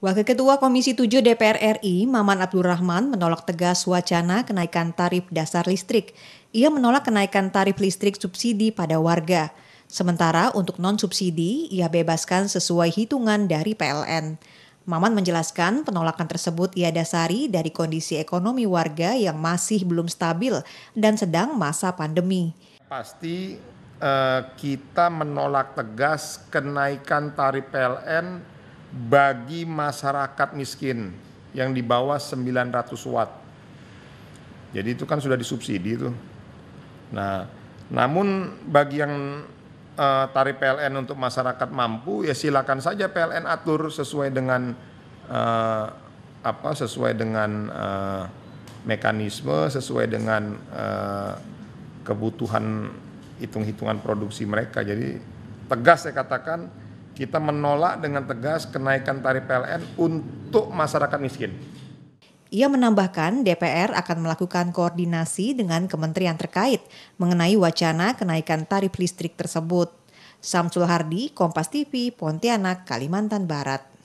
Wakil Ketua Komisi 7 DPR RI, Maman Abdul Rahman, menolak tegas wacana kenaikan tarif dasar listrik. Ia menolak kenaikan tarif listrik subsidi pada warga. Sementara untuk non-subsidi, ia bebaskan sesuai hitungan dari PLN. Maman menjelaskan penolakan tersebut ia dasari dari kondisi ekonomi warga yang masih belum stabil dan sedang masa pandemi. Pasti eh, kita menolak tegas kenaikan tarif PLN bagi masyarakat miskin yang di bawah 900 watt. Jadi itu kan sudah disubsidi itu. Nah, namun bagi yang uh, tarif PLN untuk masyarakat mampu ya silakan saja PLN atur sesuai dengan uh, apa sesuai dengan uh, mekanisme sesuai dengan uh, kebutuhan hitung-hitungan produksi mereka. Jadi tegas saya katakan kita menolak dengan tegas kenaikan tarif PLN untuk masyarakat miskin. Ia menambahkan DPR akan melakukan koordinasi dengan kementerian terkait mengenai wacana kenaikan tarif listrik tersebut. Samsul Hardi, Kompas TV, Pontianak, Kalimantan Barat.